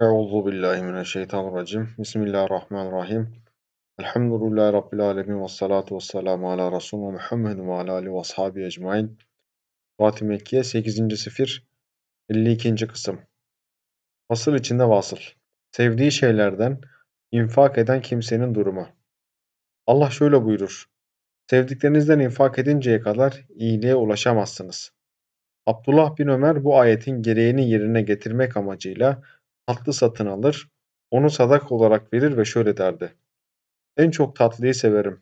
Euzu billahi mineşşeytanirracim. Bismillahirrahmanirrahim. Elhamdülillahi rabbil alamin ve salatu vesselam ala resulina Muhammedin ve ala alihi ve ashabi ecmaîn. Fatih Mekkiye 8. sefir 52. kısım. Vasıl içinde vasıl. Sevdiği şeylerden infak eden kimsenin durumu. Allah şöyle buyurur. Sevdiklerinizden infak edinceye kadar iyiliğe ulaşamazsınız. Abdullah bin Ömer bu ayetin gereğini yerine getirmek amacıyla tatlı satın alır, onu sadak olarak verir ve şöyle derdi. En çok tatlıyı severim.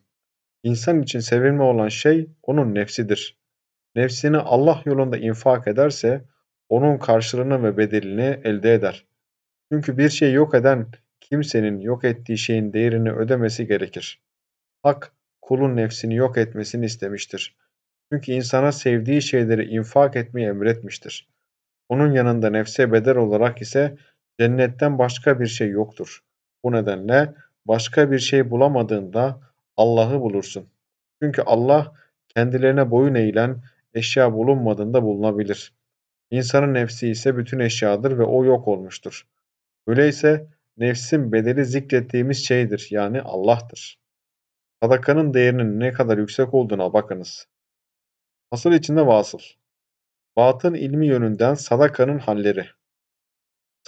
İnsan için sevilme olan şey onun nefsidir. Nefsini Allah yolunda infak ederse onun karşılığını ve bedelini elde eder. Çünkü bir şey yok eden kimsenin yok ettiği şeyin değerini ödemesi gerekir. Hak kulun nefsini yok etmesini istemiştir. Çünkü insana sevdiği şeyleri infak etmeyi emretmiştir. Onun yanında nefse bedel olarak ise Cennetten başka bir şey yoktur. Bu nedenle başka bir şey bulamadığında Allah'ı bulursun. Çünkü Allah kendilerine boyun eğilen eşya bulunmadığında bulunabilir. İnsanın nefsi ise bütün eşyadır ve o yok olmuştur. Öyleyse nefsin bedeli zikrettiğimiz şeydir yani Allah'tır. Sadakanın değerinin ne kadar yüksek olduğuna bakınız. Asıl içinde vasıl. Batın ilmi yönünden sadakanın halleri.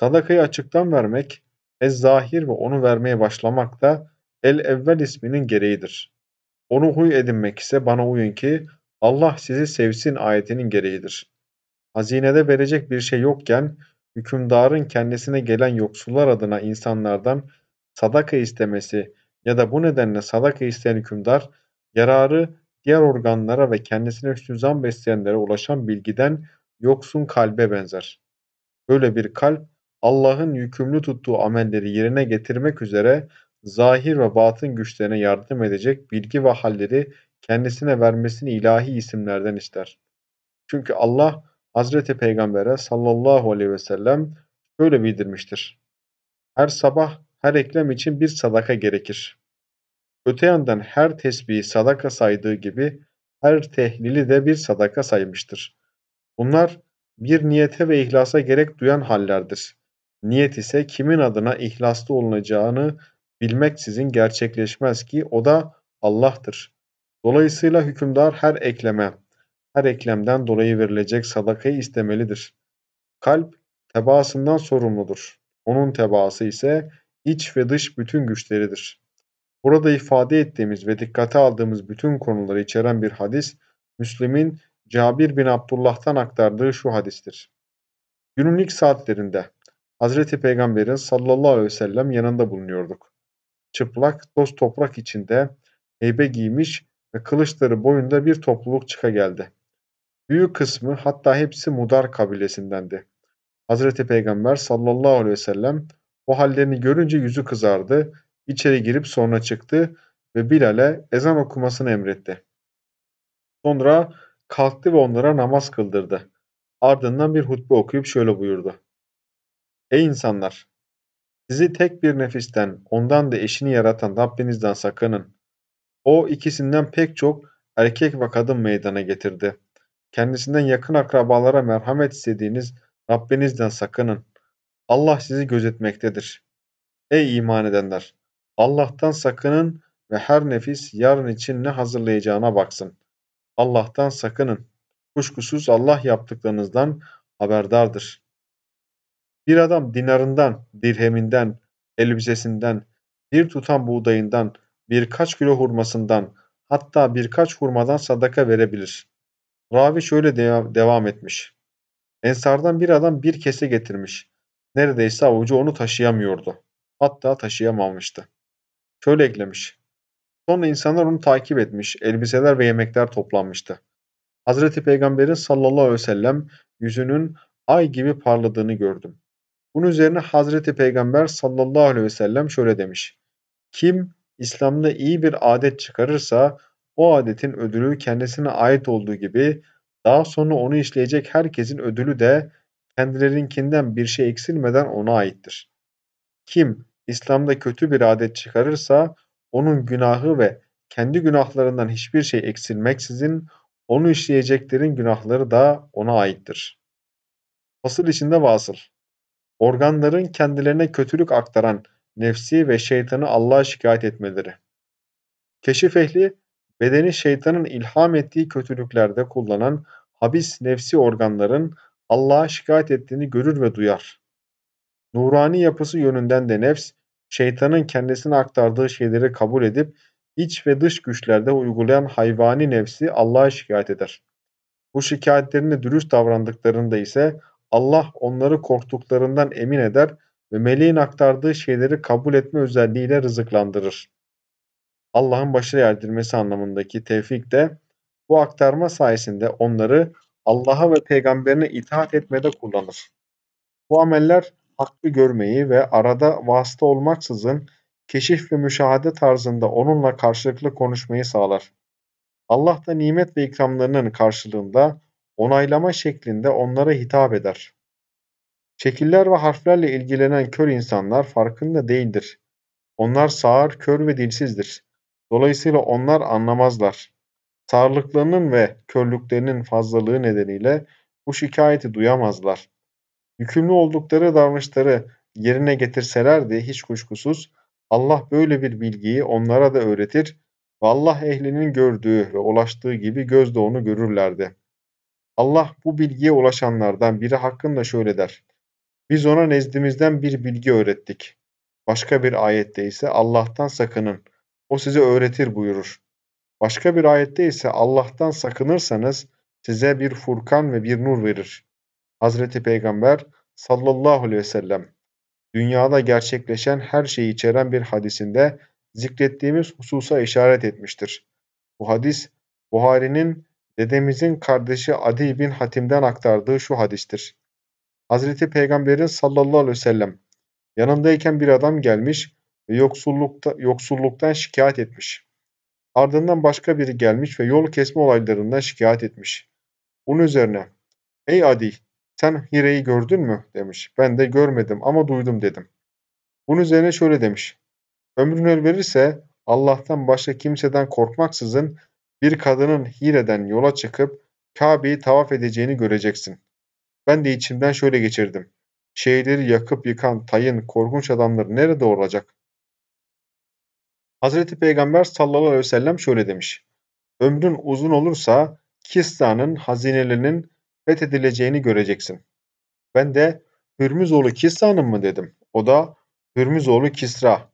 Sadakayı açıktan vermek, ez-zahir ve onu vermeye başlamak da el-evvel isminin gereğidir. Onu huy edinmek ise bana uyun ki Allah sizi sevsin ayetinin gereğidir. Hazinede verecek bir şey yokken hükümdarın kendisine gelen yoksullar adına insanlardan sadaka istemesi ya da bu nedenle sadaka isteyen hükümdar yararı diğer organlara ve kendisine hüsnü besleyenlere ulaşan bilgiden yoksun kalbe benzer. Böyle bir kalp Allah'ın yükümlü tuttuğu amelleri yerine getirmek üzere zahir ve batın güçlerine yardım edecek bilgi ve halleri kendisine vermesini ilahi isimlerden ister. Çünkü Allah Hazreti Peygamber'e sallallahu aleyhi ve sellem şöyle bildirmiştir. Her sabah her eklem için bir sadaka gerekir. Öte yandan her tesbihi sadaka saydığı gibi her tehlili de bir sadaka saymıştır. Bunlar bir niyete ve ihlasa gerek duyan hallerdir. Niyet ise kimin adına ihlaslı olunacağını bilmeksizin gerçekleşmez ki o da Allah'tır. Dolayısıyla hükümdar her ekleme, her eklemden dolayı verilecek sadakayı istemelidir. Kalp tebaasından sorumludur. Onun tebaası ise iç ve dış bütün güçleridir. Burada ifade ettiğimiz ve dikkate aldığımız bütün konuları içeren bir hadis, Müslim'in Cabir bin Abdullah'tan aktardığı şu hadistir. Günümlük saatlerinde Hazreti Peygamber'in sallallahu aleyhi ve sellem yanında bulunuyorduk. Çıplak, dost toprak içinde, heybe giymiş ve kılıçları boyunda bir topluluk çıka geldi. Büyük kısmı hatta hepsi Mudar kabilesindendi. Hazreti Peygamber sallallahu aleyhi ve sellem o hallerini görünce yüzü kızardı, içeri girip sonra çıktı ve Bilal'e ezan okumasını emretti. Sonra kalktı ve onlara namaz kıldırdı. Ardından bir hutbe okuyup şöyle buyurdu. Ey insanlar! Sizi tek bir nefisten, ondan da eşini yaratan Rabbinizden sakının. O ikisinden pek çok erkek ve kadın meydana getirdi. Kendisinden yakın akrabalara merhamet istediğiniz Rabbinizden sakının. Allah sizi gözetmektedir. Ey iman edenler! Allah'tan sakının ve her nefis yarın için ne hazırlayacağına baksın. Allah'tan sakının. Kuşkusuz Allah yaptıklarınızdan haberdardır.'' Bir adam dinarından, dirheminden, elbisesinden, bir tutam buğdayından, birkaç kilo hurmasından, hatta birkaç hurmadan sadaka verebilir. Ravi şöyle de devam etmiş. Ensardan bir adam bir kese getirmiş. Neredeyse avucu onu taşıyamıyordu. Hatta taşıyamamıştı. Şöyle eklemiş. Sonra insanlar onu takip etmiş, elbiseler ve yemekler toplanmıştı. Hazreti Peygamber'in sallallahu aleyhi ve sellem yüzünün ay gibi parladığını gördüm. Bunun üzerine Hazreti Peygamber sallallahu aleyhi ve sellem şöyle demiş. Kim İslam'da iyi bir adet çıkarırsa o adetin ödülü kendisine ait olduğu gibi daha sonra onu işleyecek herkesin ödülü de kendilerinkinden bir şey eksilmeden ona aittir. Kim İslam'da kötü bir adet çıkarırsa onun günahı ve kendi günahlarından hiçbir şey eksilmeksizin onu işleyeceklerin günahları da ona aittir. Fasıl içinde vasıl organların kendilerine kötülük aktaran nefsi ve şeytanı Allah'a şikayet etmeleri. Keşif ehli bedeni şeytanın ilham ettiği kötülüklerde kullanan habis nefsi organların Allah'a şikayet ettiğini görür ve duyar. Nurani yapısı yönünden de nefs, şeytanın kendisine aktardığı şeyleri kabul edip iç ve dış güçlerde uygulayan hayvani nefsi Allah'a şikayet eder. Bu şikayetlerine dürüst davrandıklarında ise Allah onları korktuklarından emin eder ve meleğin aktardığı şeyleri kabul etme özelliğiyle rızıklandırır. Allah'ın başarı erdirmesi anlamındaki tevfik de bu aktarma sayesinde onları Allah'a ve peygamberine itaat etmede kullanır. Bu ameller hakkı görmeyi ve arada vasıta olmaksızın keşif ve müşahede tarzında onunla karşılıklı konuşmayı sağlar. Allah da nimet ve ikramlarının karşılığında onaylama şeklinde onlara hitap eder. Şekiller ve harflerle ilgilenen kör insanlar farkında değildir. Onlar sağır, kör ve dilsizdir. Dolayısıyla onlar anlamazlar. Sağırlıklarının ve körlüklerinin fazlalığı nedeniyle bu şikayeti duyamazlar. Yükümlü oldukları davranışları yerine getirselerdi hiç kuşkusuz Allah böyle bir bilgiyi onlara da öğretir ve Allah ehlinin gördüğü ve ulaştığı gibi gözde onu görürlerdi.'' Allah bu bilgiye ulaşanlardan biri hakkında şöyle der. Biz ona nezdimizden bir bilgi öğrettik. Başka bir ayette ise Allah'tan sakının. O size öğretir buyurur. Başka bir ayette ise Allah'tan sakınırsanız size bir furkan ve bir nur verir. Hazreti Peygamber sallallahu aleyhi ve sellem dünyada gerçekleşen her şeyi içeren bir hadisinde zikrettiğimiz hususa işaret etmiştir. Bu hadis Buhari'nin dedemizin kardeşi Adi bin Hatim'den aktardığı şu hadistir. Hazreti Peygamberin sallallahu aleyhi ve sellem yanındayken bir adam gelmiş ve yoksullukta, yoksulluktan şikayet etmiş. Ardından başka biri gelmiş ve yol kesme olaylarından şikayet etmiş. Bunun üzerine ''Ey Adi sen Hire'yi gördün mü?'' demiş. ''Ben de görmedim ama duydum.'' dedim. Bunun üzerine şöyle demiş. ''Ömrün el verirse Allah'tan başka kimseden korkmaksızın bir kadının Hire'den yola çıkıp Kabe'yi tavaf edeceğini göreceksin. Ben de içimden şöyle geçirdim. Şehirleri yakıp yıkan Tay'ın korkunç adamları nerede olacak? Hazreti Peygamber sallallahu aleyhi ve sellem şöyle demiş. Ömrün uzun olursa Kisra'nın hazinelerinin fethedileceğini göreceksin. Ben de Hürmüzoğlu Kisra'nın mı dedim. O da Hürmüzoğlu Kisra.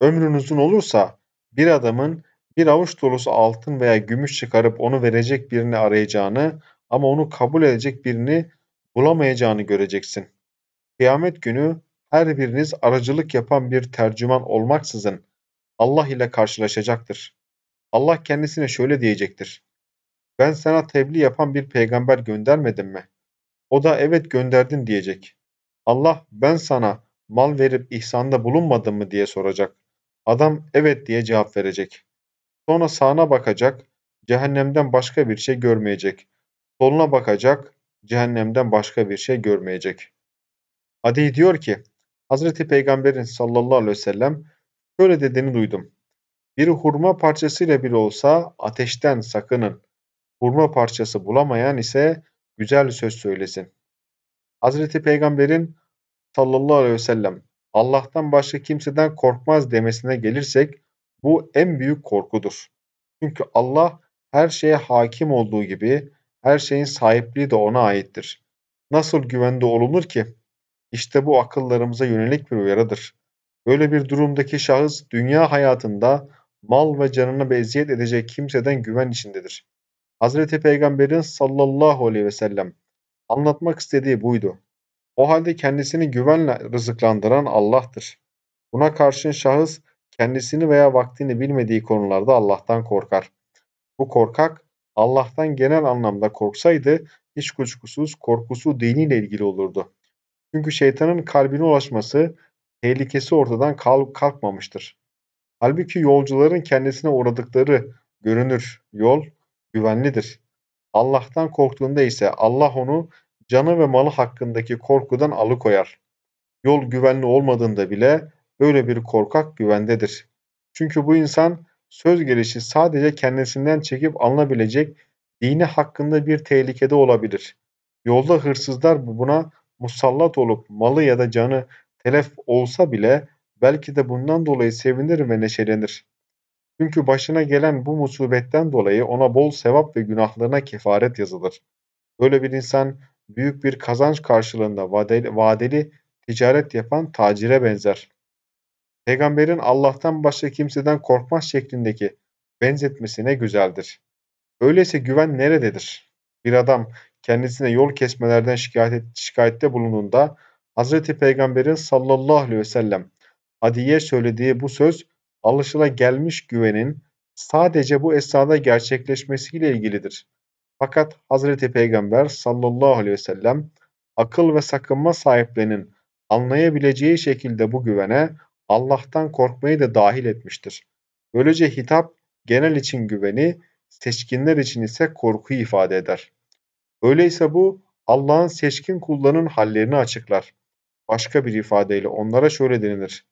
Ömrün uzun olursa bir adamın bir avuç dolusu altın veya gümüş çıkarıp onu verecek birini arayacağını ama onu kabul edecek birini bulamayacağını göreceksin. Kıyamet günü her biriniz aracılık yapan bir tercüman olmaksızın Allah ile karşılaşacaktır. Allah kendisine şöyle diyecektir. Ben sana tebliğ yapan bir peygamber göndermedim mi? O da evet gönderdin diyecek. Allah ben sana mal verip ihsanda bulunmadım mı diye soracak. Adam evet diye cevap verecek. Sonra sağına bakacak, cehennemden başka bir şey görmeyecek. Soluna bakacak, cehennemden başka bir şey görmeyecek. Adi diyor ki, Hazreti Peygamberin sallallahu aleyhi ve sellem şöyle dediğini duydum. Bir hurma parçasıyla bile olsa ateşten sakının. Hurma parçası bulamayan ise güzel söz söylesin. Hazreti Peygamber'in sallallahu aleyhi ve sellem Allah'tan başka kimseden korkmaz demesine gelirsek bu en büyük korkudur. Çünkü Allah her şeye hakim olduğu gibi her şeyin sahipliği de ona aittir. Nasıl güvende olunur ki? İşte bu akıllarımıza yönelik bir uyarıdır. Böyle bir durumdaki şahıs dünya hayatında mal ve canını beziyet edecek kimseden güven içindedir. Hz. Peygamberin sallallahu aleyhi ve sellem anlatmak istediği buydu. O halde kendisini güvenle rızıklandıran Allah'tır. Buna karşın şahıs kendisini veya vaktini bilmediği konularda Allah'tan korkar. Bu korkak Allah'tan genel anlamda korksaydı hiç kuşkusuz korkusu diniyle ilgili olurdu. Çünkü şeytanın kalbine ulaşması tehlikesi ortadan kalkmamıştır. Halbuki yolcuların kendisine uğradıkları görünür yol güvenlidir. Allah'tan korktuğunda ise Allah onu canı ve malı hakkındaki korkudan alıkoyar. Yol güvenli olmadığında bile böyle bir korkak güvendedir. Çünkü bu insan söz gelişi sadece kendisinden çekip alınabilecek dini hakkında bir tehlikede olabilir. Yolda hırsızlar buna musallat olup malı ya da canı telef olsa bile belki de bundan dolayı sevinir ve neşelenir. Çünkü başına gelen bu musibetten dolayı ona bol sevap ve günahlarına kefaret yazılır. Böyle bir insan büyük bir kazanç karşılığında vadeli, vadeli ticaret yapan tacire benzer peygamberin Allah'tan başka kimseden korkmaz şeklindeki benzetmesine güzeldir. Öyleyse güven nerededir? Bir adam kendisine yol kesmelerden şikayet et, şikayette bulununda Hz. Peygamber'in sallallahu aleyhi ve sellem Adiye söylediği bu söz alışıla gelmiş güvenin sadece bu esnada gerçekleşmesiyle ilgilidir. Fakat Hz. Peygamber sallallahu aleyhi ve sellem akıl ve sakınma sahiplerinin anlayabileceği şekilde bu güvene Allah'tan korkmayı da dahil etmiştir. Böylece hitap genel için güveni, seçkinler için ise korkuyu ifade eder. Öyleyse bu Allah'ın seçkin kullarının hallerini açıklar. Başka bir ifadeyle onlara şöyle denilir.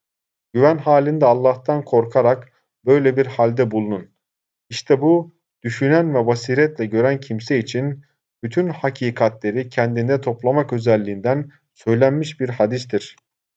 Güven halinde Allah'tan korkarak böyle bir halde bulunun. İşte bu düşünen ve basiretle gören kimse için bütün hakikatleri kendinde toplamak özelliğinden söylenmiş bir hadistir.